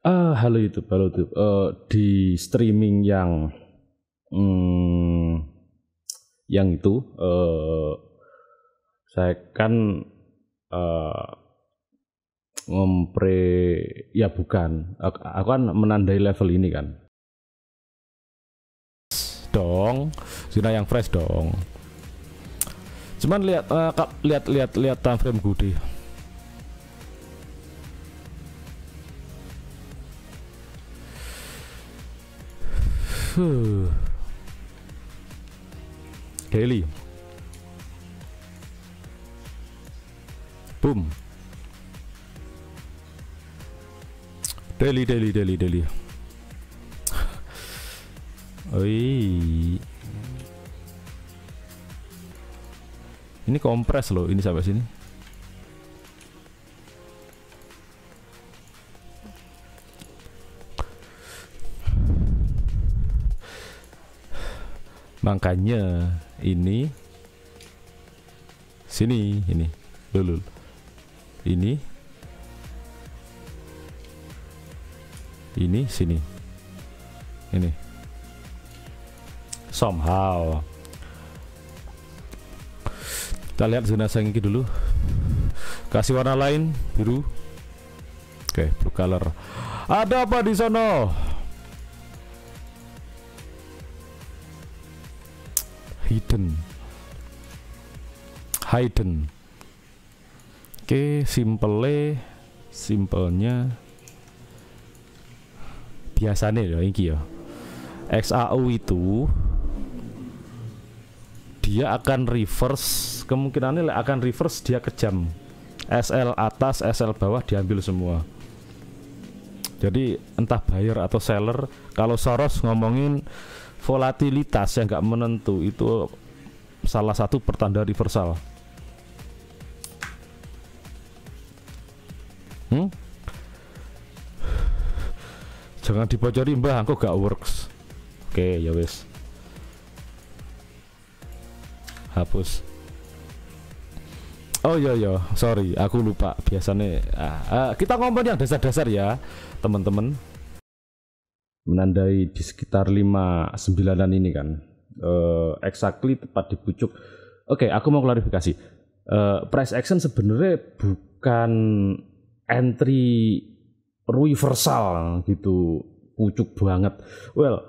Uh, halo YouTube, halo YouTube. Uh, di streaming yang um, yang itu uh, saya kan uh, ngempre ya bukan aku kan menandai level ini kan dong zona yang fresh dong cuman lihat uh, lihat lihat lihat time frame gue deh Daily. Boom. Daily, daily, daily, daily. Oi. Ini kompres loh, ini sampai sini. makanya ini sini ini dulu ini ini sini ini somehow kita lihat zona sengki dulu kasih warna lain biru oke okay, blue color ada apa di sana hidden hidden oke okay, simple simpelnya biasanya ya ini ya XAU itu dia akan reverse kemungkinan kemungkinannya akan reverse dia kejam SL atas SL bawah diambil semua jadi entah buyer atau seller kalau Soros ngomongin volatilitas yang nggak menentu itu salah satu pertanda reversal. Hmm? Jangan dibocori mbah, aku gak works. Oke, okay, ya wes. Hapus. Oh iya iya, sorry, aku lupa. Biasanya uh, uh, kita ngomong yang dasar-dasar ya, teman-teman menandai di sekitar 599-an ini kan. Uh, exactly tepat di pucuk. Oke, okay, aku mau klarifikasi. Uh, price action sebenarnya bukan entry reversal gitu pucuk banget. Well,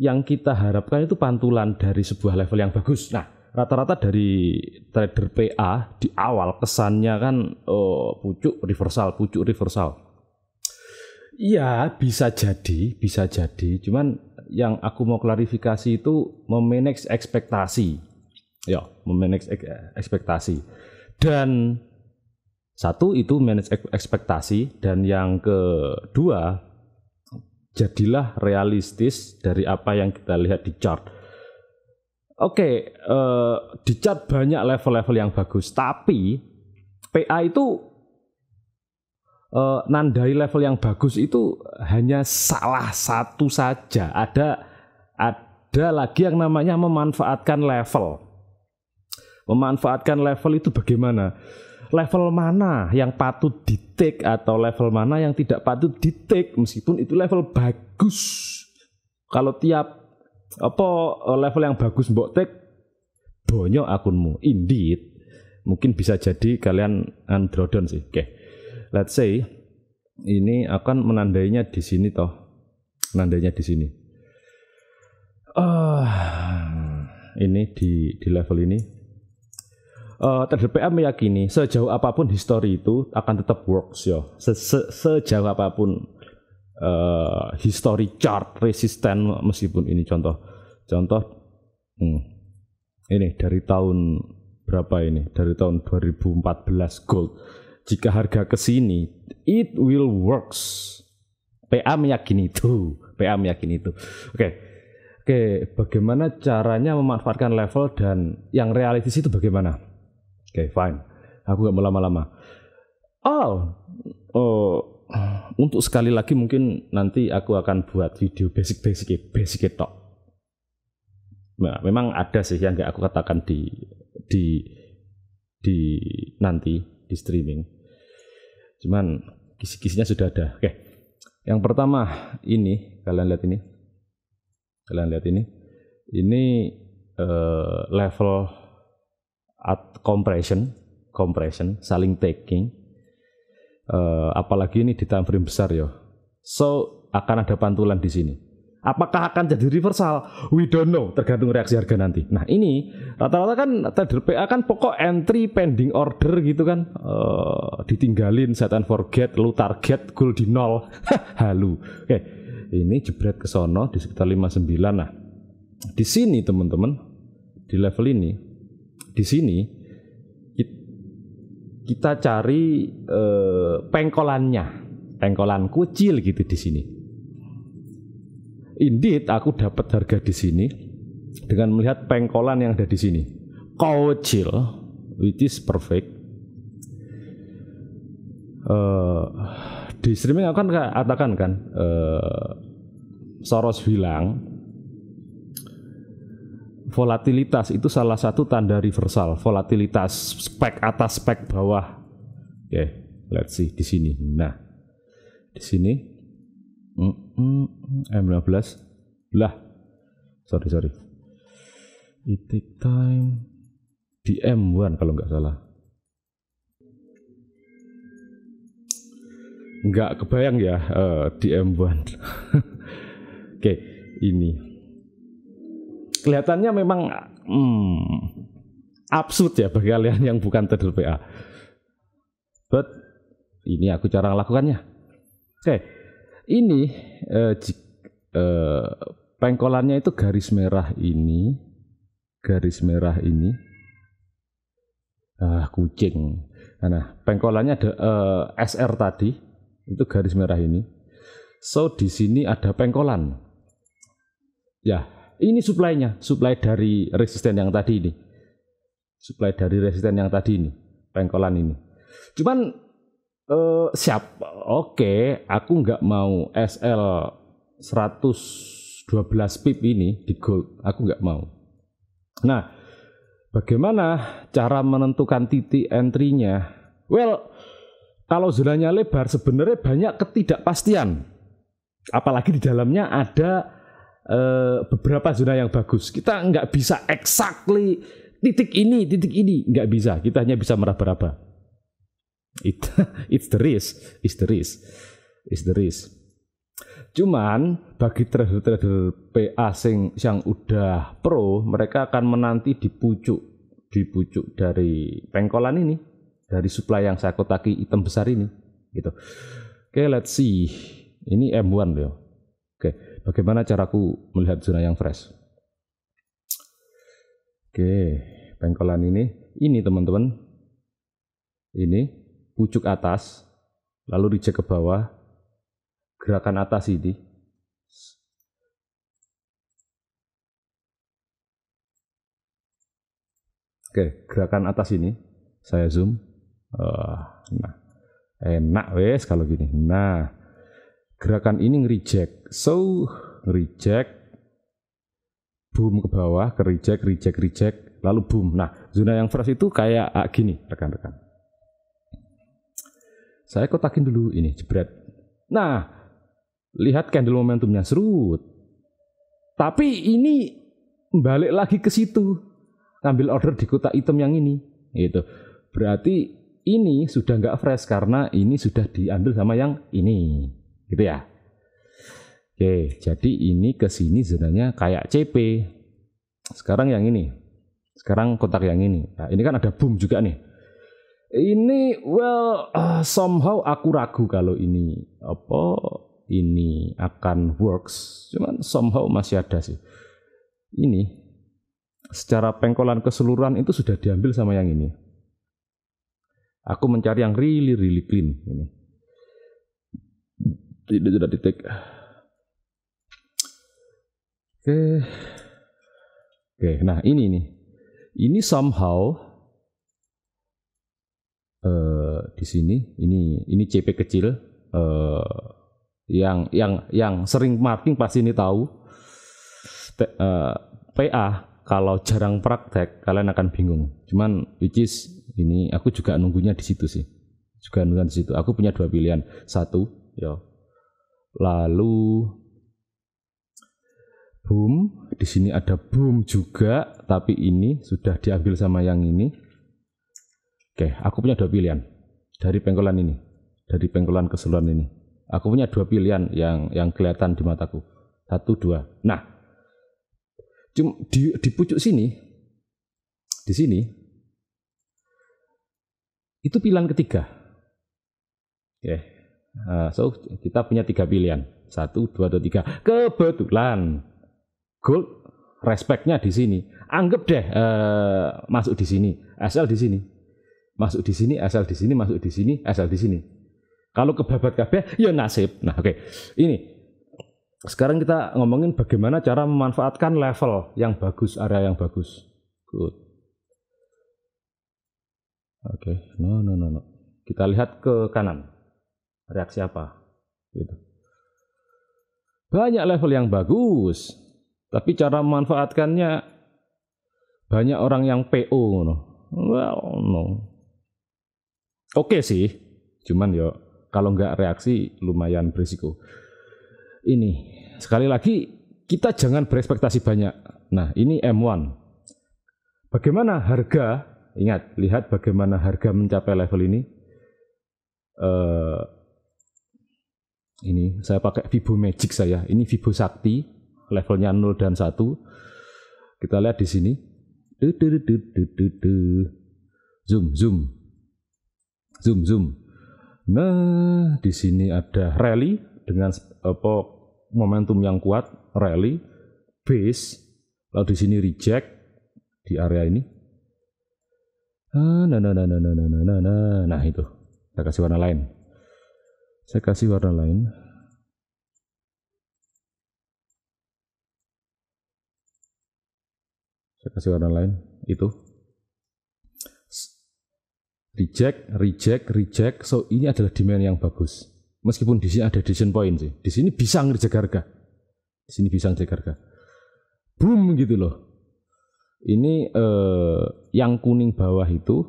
yang kita harapkan itu pantulan dari sebuah level yang bagus. Nah, rata-rata dari trader PA di awal kesannya kan oh, pucuk reversal, pucuk reversal. Iya, bisa jadi, bisa jadi. Cuman yang aku mau klarifikasi itu memanage ekspektasi. Ya, memanage ekspektasi. Dan satu itu manage ekspektasi dan yang kedua jadilah realistis dari apa yang kita lihat di chart. Oke, okay, uh, eh, di chart banyak level-level yang bagus, tapi PA itu uh, nandai level yang bagus itu hanya salah satu saja. Ada ada lagi yang namanya memanfaatkan level. Memanfaatkan level itu bagaimana? Level mana yang patut ditik atau level mana yang tidak patut ditik meskipun itu level bagus. Kalau tiap apa eh, level yang bagus mbok tik bonyok akunmu. Indeed. Mungkin bisa jadi kalian androdon sih. Oke. Okay let's say ini akan menandainya di sini toh, menandainya di sini. Uh, ini di di level ini. Uh, eh, terdepan meyakini sejauh apapun histori itu akan tetap works yo. Se -se sejauh apapun uh, histori chart resisten meskipun ini contoh contoh hmm, ini dari tahun berapa ini dari tahun 2014 gold jika harga ke sini it will works. PA meyakini itu, PA meyakini itu. Oke. Okay. Oke, okay. bagaimana caranya memanfaatkan level dan yang realistis itu bagaimana? Oke, okay, fine. Aku gak mau lama-lama. Oh, oh, untuk sekali lagi mungkin nanti aku akan buat video basic basic basic itu. Nah, memang ada sih yang nggak aku katakan di di di nanti di streaming. Cuman kisi-kisinya sudah ada. Oke. Yang pertama ini kalian lihat ini. Kalian lihat ini. Ini uh, level at compression, compression, saling taking. Uh, apalagi ini di time frame besar ya. So akan ada pantulan di sini. Apakah akan jadi reversal? We don't know, tergantung reaksi harga nanti. Nah ini rata-rata kan trader PA kan pokok entry pending order gitu kan, uh, ditinggalin set and forget, lu target goal di nol, halu. Oke, okay. ini jebret ke sono di sekitar 59. Nah di sini teman-teman di level ini, di sini kita cari uh, pengkolannya, pengkolan kecil gitu di sini Indeed, aku dapat harga di sini dengan melihat pengkolan yang ada di sini. Kocil, which is perfect. Uh, di streaming aku kan katakan kan, uh, Soros bilang volatilitas itu salah satu tanda reversal. Volatilitas spek atas spek bawah. Oke, okay, let's see di sini. Nah, di sini. Hmm M15 mm, mm, lah sorry sorry it time di M1 kalau nggak salah nggak kebayang ya uh, di M1 oke ini kelihatannya memang hmm, absurd ya bagi kalian yang bukan TDLPA. PA but ini aku cara lakukannya oke okay ini eh, jik, eh, pengkolannya itu garis merah ini, garis merah ini. Ah, kucing. Nah, pengkolannya ada eh, SR tadi, itu garis merah ini. So di sini ada pengkolan. Ya, ini suplainya, suplai dari resisten yang tadi ini. Suplai dari resisten yang tadi ini, pengkolan ini. Cuman uh, siap. Oke, okay, aku nggak mau SL 112 pip ini di gold. Aku nggak mau. Nah, bagaimana cara menentukan titik entry-nya? Well, kalau zonanya lebar sebenarnya banyak ketidakpastian. Apalagi di dalamnya ada uh, beberapa zona yang bagus. Kita nggak bisa exactly titik ini, titik ini. Nggak bisa. Kita hanya bisa meraba-raba it it's the risk, it's the risk, it's the risk. Cuman bagi trader-trader PA sing yang udah pro, mereka akan menanti di pucuk, di pucuk dari pengkolan ini, dari supply yang saya kotaki item besar ini, gitu. Oke, okay, let's see. Ini M1 loh. Oke, okay, bagaimana caraku melihat zona yang fresh? Oke, okay, pengkolan ini, ini teman-teman, ini pucuk atas, lalu reject ke bawah, gerakan atas ini. Oke, gerakan atas ini saya zoom. Uh, nah, enak wes kalau gini. Nah, gerakan ini nge-reject. So, reject, boom ke bawah, ke reject, reject, reject, lalu boom. Nah, zona yang fresh itu kayak ah, gini, rekan-rekan. Saya kotakin dulu ini, jebret. Nah, lihat candle momentumnya serut. Tapi ini balik lagi ke situ. Ambil order di kotak item yang ini. Gitu. Berarti ini sudah nggak fresh karena ini sudah diambil sama yang ini. Gitu ya. Oke, jadi ini ke sini sebenarnya kayak CP. Sekarang yang ini. Sekarang kotak yang ini. Nah, ini kan ada boom juga nih ini well uh, somehow aku ragu kalau ini apa ini akan works cuman somehow masih ada sih ini secara pengkolan keseluruhan itu sudah diambil sama yang ini aku mencari yang really really clean ini tidak tidak titik oke oke nah ini nih ini somehow Eh, di sini ini ini CP kecil eh, yang yang yang sering marking pasti ini tahu T, eh, PA kalau jarang praktek kalian akan bingung cuman which is ini aku juga nunggunya di situ sih juga nungguan di situ aku punya dua pilihan satu ya lalu boom di sini ada boom juga tapi ini sudah diambil sama yang ini Oke, aku punya dua pilihan dari pengkolan ini, dari pengkolan keseluruhan ini. Aku punya dua pilihan yang yang kelihatan di mataku. Satu, dua. Nah, di, di pucuk sini, di sini, itu pilihan ketiga. Oke, okay. Eh, so kita punya tiga pilihan. Satu, dua, atau tiga. Kebetulan, gold respectnya di sini. Anggap deh uh, masuk di sini, SL di sini masuk di sini, asal di sini, masuk di sini, asal di sini. Kalau kebabat kabeh ya nasib. Nah, oke. Okay. Ini sekarang kita ngomongin bagaimana cara memanfaatkan level yang bagus, area yang bagus. Good. Oke, okay. no no no no. Kita lihat ke kanan. Reaksi apa? Gitu. Banyak level yang bagus, tapi cara memanfaatkannya banyak orang yang PO no. Well, no. Oke okay sih, cuman yo kalau nggak reaksi lumayan berisiko. Ini sekali lagi kita jangan berespektasi banyak. Nah ini M1. Bagaimana harga? Ingat, lihat bagaimana harga mencapai level ini. Uh, ini saya pakai Vibo Magic saya. Ini Vibo Sakti, levelnya 0 dan 1. Kita lihat di sini. Du, du, du, du, du, du. Zoom, zoom zoom zoom nah di sini ada rally dengan apa momentum yang kuat rally base lalu di sini reject di area ini nah nah nah nah nah nah nah nah nah, nah itu saya kasih warna lain saya kasih warna lain saya kasih warna lain itu reject, reject, reject. So ini adalah demand yang bagus. Meskipun di sini ada decision point sih. Di sini bisa ngerjek harga. Di sini bisa ngerjek harga. Boom gitu loh. Ini eh, yang kuning bawah itu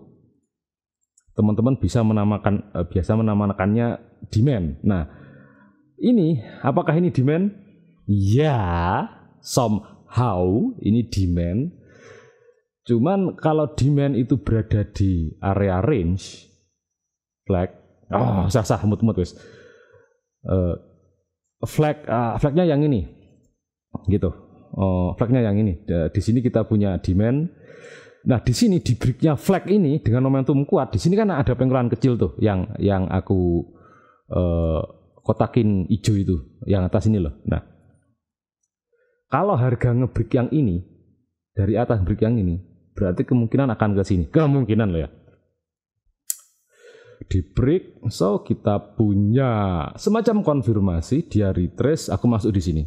teman-teman bisa menamakan eh, biasa menamakannya demand. Nah, ini apakah ini demand? Ya, somehow ini demand Cuman kalau demand itu berada di area range, flag, oh ah, sah sah mut mut wes. Uh, flag uh, flagnya yang ini, gitu. Uh, flagnya yang ini. Uh, di sini kita punya demand. Nah di sini di breaknya flag ini dengan momentum kuat. Di sini kan ada pengurangan kecil tuh yang yang aku uh, kotakin hijau itu, yang atas ini loh. Nah kalau harga ngebreak yang ini dari atas break yang ini Berarti kemungkinan akan ke sini. Kemungkinan loh ya. Di break, so kita punya semacam konfirmasi dia retrace. Aku masuk di sini.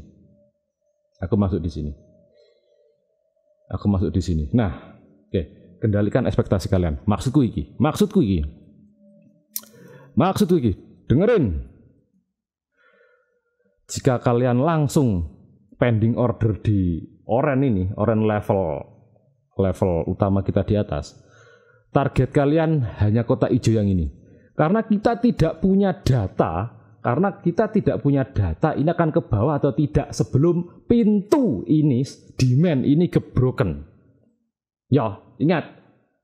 Aku masuk di sini. Aku masuk di sini. Nah, oke. Okay. Kendalikan ekspektasi kalian. Maksudku iki. Maksudku iki. Maksudku iki. Dengerin. Jika kalian langsung pending order di oren ini, oren level level utama kita di atas, target kalian hanya kota hijau yang ini. Karena kita tidak punya data, karena kita tidak punya data ini akan ke bawah atau tidak sebelum pintu ini, demand ini gebroken. Ya, ingat,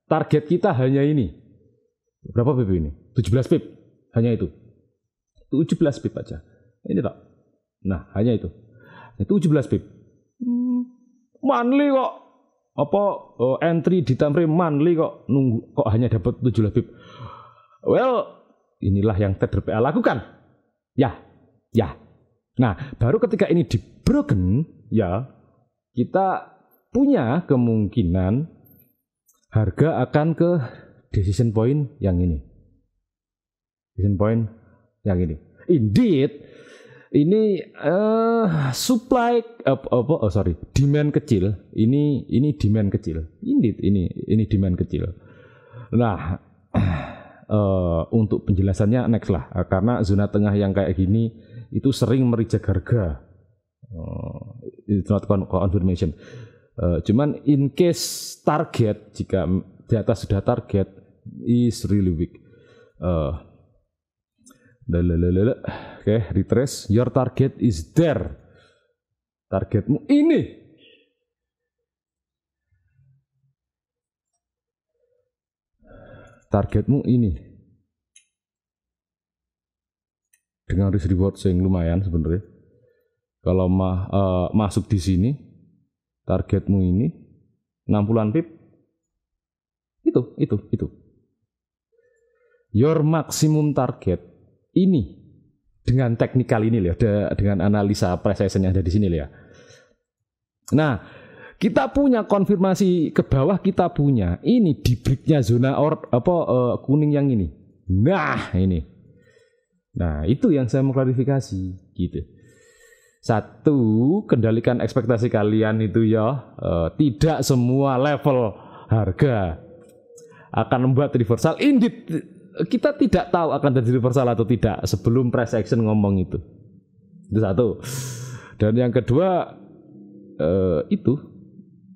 target kita hanya ini. Berapa pip ini? 17 pip, hanya itu. 17 pip aja. Ini tak. Nah, hanya itu. Itu 17 pip. Hmm, manly kok apa uh, entry di Tamrin Manli kok nunggu kok hanya dapat 7 lebih. Well, inilah yang PA lakukan. Ya, ya. Nah, baru ketika ini di broken, ya, kita punya kemungkinan harga akan ke decision point yang ini. Decision point yang ini. Indeed, ini uh, supply uh, apa oh, sorry demand kecil ini ini demand kecil ini ini ini demand kecil nah uh, untuk penjelasannya next lah uh, karena zona tengah yang kayak gini itu sering merijak harga uh, it's not confirmation uh, cuman in case target jika di atas sudah target is really weak uh, lalalala. Oke, okay, retrace. Your target is there. Targetmu ini. Targetmu ini. Dengan risk reward yang lumayan sebenarnya. Kalau ma uh, masuk di sini, targetmu ini 60-an pip. Itu, itu, itu. Your maximum target ini dengan teknikal ini loh, dengan analisa precision yang ada di sini ya. Nah, kita punya konfirmasi ke bawah kita punya. Ini di breaknya zona or, apa uh, kuning yang ini. Nah, ini. Nah, itu yang saya mau klarifikasi gitu. Satu, kendalikan ekspektasi kalian itu ya. Uh, tidak semua level harga akan membuat reversal. Indeed kita tidak tahu akan terjadi reversal atau tidak sebelum press action ngomong itu. Itu satu. Dan yang kedua eh, itu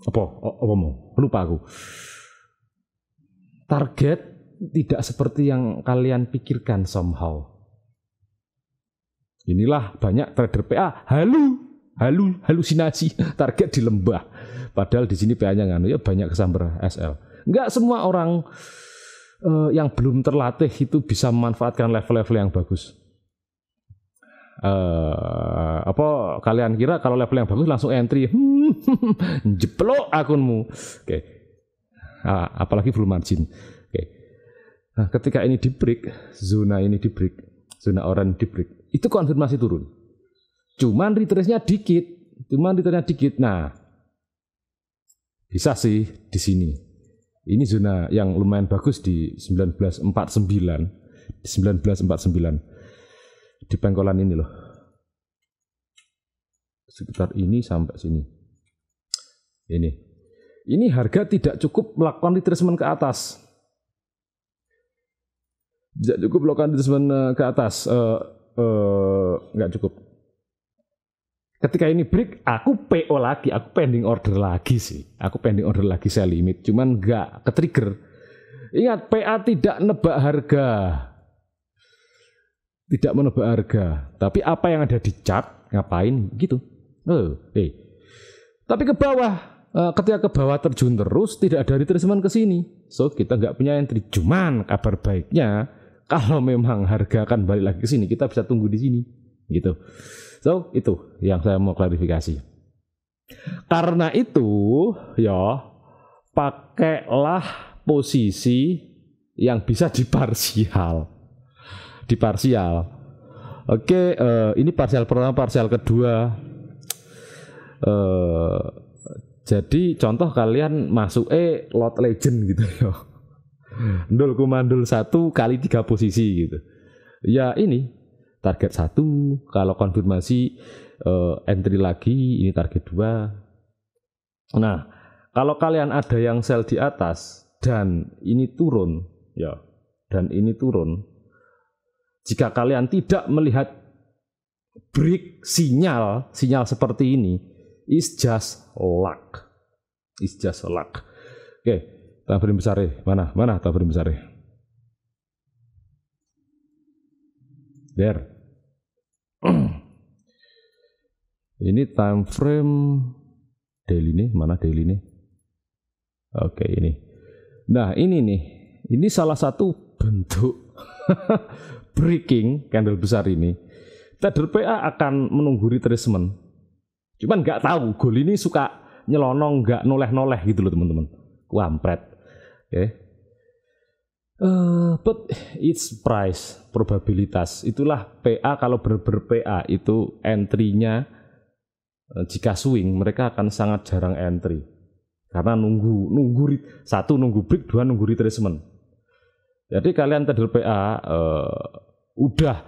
apa? Apa mau? Lupa aku. Target tidak seperti yang kalian pikirkan somehow. Inilah banyak trader PA halu, halu, halusinasi target di lembah. Padahal di sini PA-nya nganu ya banyak kesamber SL. Enggak semua orang uh, yang belum terlatih itu bisa memanfaatkan level-level yang bagus. Uh, apa kalian kira kalau level yang bagus langsung entry hmm, jeplok akunmu oke okay. uh, apalagi full margin oke okay. nah, ketika ini di break zona ini di break zona orange di break itu konfirmasi turun cuman retrace dikit cuman retrace dikit nah bisa sih di sini ini zona yang lumayan bagus di 1949. 1949. Di pengkolan ini loh. Sekitar ini sampai sini. Ini. Ini harga tidak cukup melakukan retracement ke atas. Tidak cukup melakukan retracement eh, ke atas. Uh, uh, nggak cukup ketika ini break aku PO lagi aku pending order lagi sih aku pending order lagi saya limit cuman nggak ke trigger ingat PA tidak nebak harga tidak menebak harga tapi apa yang ada di chart ngapain gitu oh, eh tapi ke bawah eh, ketika ke bawah terjun terus tidak ada retracement ke sini so kita nggak punya entry cuman kabar baiknya kalau memang harga akan balik lagi ke sini kita bisa tunggu di sini gitu So, itu yang saya mau klarifikasi. Karena itu, ya, pakailah posisi yang bisa diparsial. Diparsial. Oke, eh, ini parsial pertama, parsial kedua. Eh, jadi contoh kalian masuk E eh, lot legend gitu ya. Ndul kumandul satu kali tiga posisi gitu. Ya ini target satu kalau konfirmasi eh, entry lagi ini target dua nah kalau kalian ada yang sell di atas dan ini turun ya dan ini turun jika kalian tidak melihat break sinyal sinyal seperti ini is just luck is just luck oke okay. tabrim besar mana mana tabrim besar there Hmm. ini time frame daily ini mana daily ini? Oke ini. Nah ini nih, ini salah satu bentuk breaking candle besar ini. Trader PA akan menunggu retracement. Cuman nggak tahu goal ini suka nyelonong nggak noleh-noleh gitu loh teman-teman. Kuampret. Oke. Okay. Uh, but it's price, probabilitas. Itulah PA kalau berber PA itu entry-nya uh, jika swing mereka akan sangat jarang entry. Karena nunggu nunggu satu nunggu break, dua nunggu retracement. Jadi kalian trader PA uh, eh, udah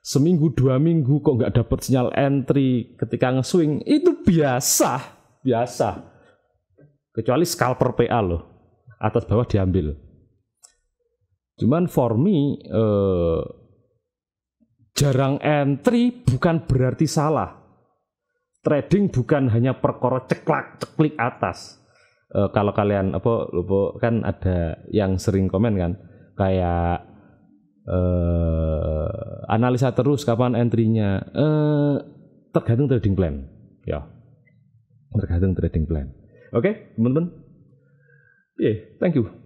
seminggu dua minggu kok nggak dapet sinyal entry ketika nge-swing itu biasa, biasa. Kecuali scalper PA loh. Atas bawah diambil Cuman for me eh, jarang entry bukan berarti salah. Trading bukan hanya perkara ceklak ceklik atas. Eh, kalau kalian apa, lupa kan ada yang sering komen kan kayak eh, analisa terus kapan entry-nya. Eh, tergantung trading plan. Ya. Tergantung trading plan. Oke, okay, teman-teman. Yeah, thank you.